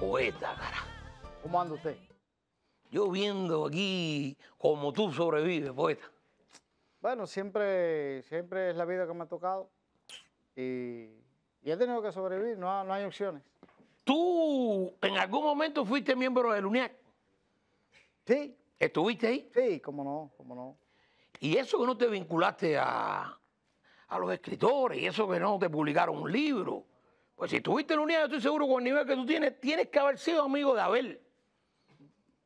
poeta, cara. ¿Cómo anda usted? Yo viendo aquí como tú sobrevives, poeta. Bueno, siempre, siempre es la vida que me ha tocado. Y, he tenido que sobrevivir, no, hay opciones. ¿Tú en algún momento fuiste miembro del UNIAC? Sí. ¿Estuviste ahí? Sí, cómo no, cómo no. ¿Y eso que no te vinculaste a, a los escritores? ¿Y eso que no te publicaron un libro? Pues si tuviste la unidad, estoy seguro con el nivel que tú tienes, tienes que haber sido amigo de Abel.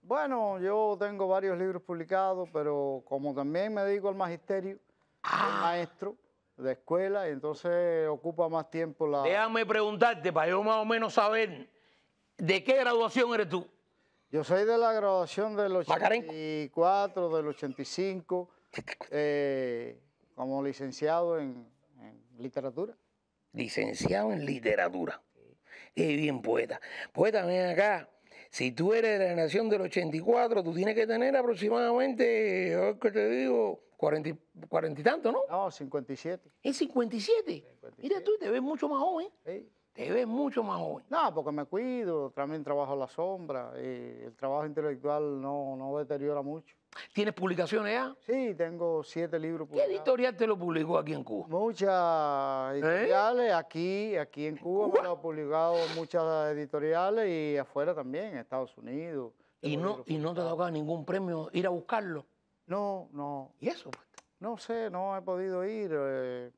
Bueno, yo tengo varios libros publicados, pero como también me dedico al magisterio, ah. maestro de escuela, y entonces ocupa más tiempo la... Déjame preguntarte, para yo más o menos saber, ¿de qué graduación eres tú? Yo soy de la graduación del 84, del 85, eh, como licenciado en literatura licenciado en literatura. Es bien poeta. Poeta, ven acá. Si tú eres de la nación del 84, tú tienes que tener aproximadamente, ¿qué te digo? 40, y, y tanto, ¿no? No, 57. ¿Es 57? Mira tú, te ves mucho más joven. Sí. Te ves mucho más joven. No, porque me cuido, también trabajo a la sombra, y el trabajo intelectual no, no deteriora mucho. ¿Tienes publicaciones ya? Sí, tengo siete libros publicados. ¿Qué editorial te lo publicó aquí en Cuba? Muchas ¿Eh? editoriales, aquí, aquí en, Cuba, me lo han publicado muchas editoriales y afuera también, en Estados Unidos. ¿Y no, ¿Y no te ha tocado ningún premio ir a buscarlo? No, no. ¿Y eso? Pues? No sé, no he podido ir. Eh,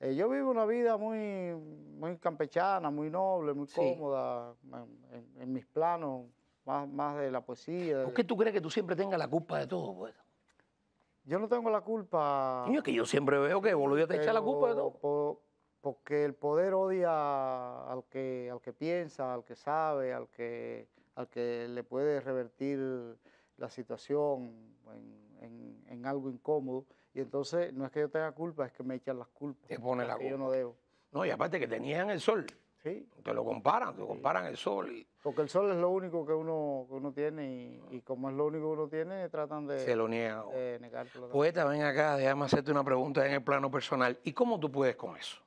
eh, yo vivo una vida muy, muy campechana, muy noble, muy cómoda, en, mis planos, más, más de la poesía. ¿Por qué tú crees que tú siempre tengas la culpa de todo, pues? Yo no tengo la culpa. No es que yo siempre veo que Bolivia te echar la culpa de todo. porque el poder odia al que, al que piensa, al que sabe, al que, al que le puede revertir la situación en, en, algo incómodo. Y entonces no es que yo tenga culpa, es que me echan las culpas. Te pone la culpa. yo no debo. No, y aparte que tenían el sol. Sí. Te lo comparan, te comparan el sol. Y... Porque el sol es lo único que uno, que uno tiene y, como es lo único que uno tiene, tratan de... Se lo niegan. Poeta, ven acá, déjame hacerte una pregunta en el plano personal. ¿Y cómo tú puedes con eso?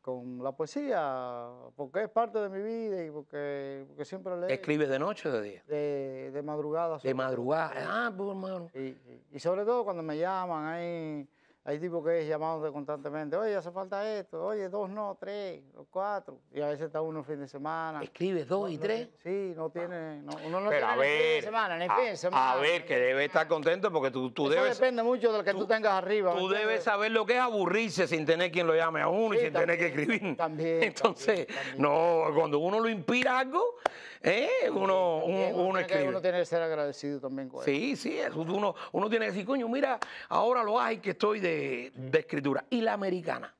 con la poesía, porque es parte de mi vida y porque, porque siempre leo. ¿Escribes de noche o de día? De, de madrugada. De madrugada, ah, pues, Y, y, sobre todo cuando me llaman ahí, hay tipos que es llamándote constantemente, oye, hace falta esto, oye, dos no, tres, cuatro. Y a veces está uno el fin de semana. ¿Escribes dos y tres? sí, no tiene, uno no Pero tiene el fin de semana, ni fin de semana. A ver, que debe estar contento porque tú, tú Eso depende mucho lo que tú, tengas arriba. Tú debes saber lo que es aburrirse sin tener quien lo llame a uno y sin tener que escribir. También. Entonces, no, cuando uno lo inspira algo, eh, uno, uno, tiene que ser agradecido también con eso. sí, sí. uno, uno tiene que decir, coño, mira, ahora lo hay que estoy de, escritura. Y la americana.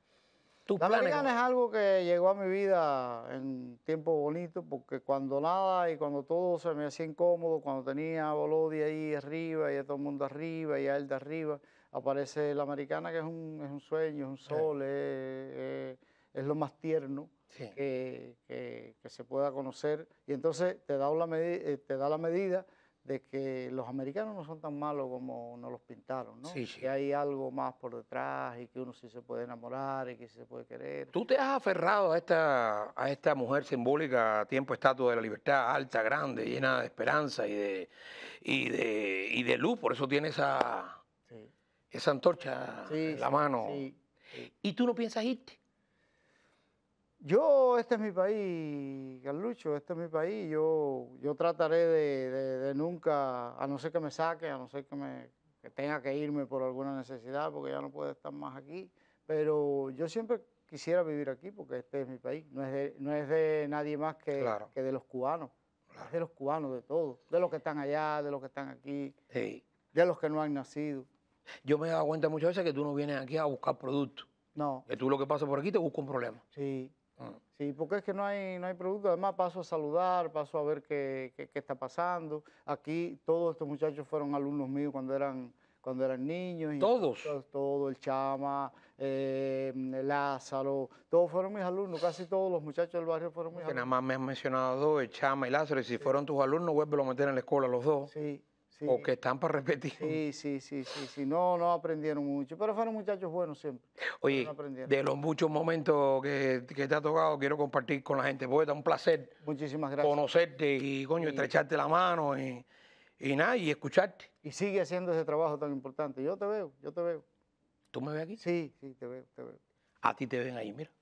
La americana es algo que llegó a mi vida en tiempo bonito, porque cuando nada y cuando todo se me hacía incómodo, cuando tenía a Bolodi ahí arriba y a todo el mundo arriba y a él de arriba, aparece la americana que es un, sueño, es un eh. sol, es lo más tierno que, se pueda conocer. Y entonces te da, la eh, te da la medida de que los americanos no son tan malos como nos los pintaron, ¿no? Que hay algo más por detrás y que uno sí se puede enamorar y que sí se puede querer. Tú te has aferrado a esta, a esta mujer simbólica, tiempo estatua de la libertad, alta, grande, llena de esperanza y de, y de, de luz, por eso tiene esa, esa antorcha en la mano. ¿Y tú no piensas irte? Yo, este es mi país, Carlucho, este es mi país. Yo, yo trataré de, nunca, a no ser que me saque, a no ser que, me, tenga que irme por alguna necesidad, porque ya no puedo estar más aquí. Pero yo siempre quisiera vivir aquí porque este es mi país. No es de, nadie más que, de los cubanos. de los cubanos, de todos. De los que están allá, de los que están aquí, de los que no han nacido. Yo me he dado cuenta muchas veces que tú no vienes aquí a buscar productos. No. Que tú lo que pasas por aquí te busca un problema. Sí. Y porque es que no hay, no hay producto. Además, paso a saludar, paso a ver qué, qué, está pasando. Aquí todos estos muchachos fueron alumnos míos cuando eran cuando eran niños. ¿Todos? todo, el Chama, eh, Lázaro, todos fueron mis alumnos, casi todos los muchachos del barrio fueron mis alumnos. Que nada más me has mencionado dos, el Chama y Lázaro, y si fueron tus alumnos, vuelve a meter en la escuela los dos. Sí, o que están para repetir. Sí, sí, sí, sí, sí. No, no aprendieron mucho, pero fueron muchachos buenos siempre. Oye, de los muchos momentos que, que, te ha tocado, quiero compartir con la gente. da un placer. Muchísimas gracias. Conocerte y, coño, estrecharte la mano y, y nada, y escucharte. Y sigue haciendo ese trabajo tan importante. Yo te veo, yo te veo. ¿Tú me ves aquí? Sí, sí, te veo, te veo. A ti te ven ahí, mira.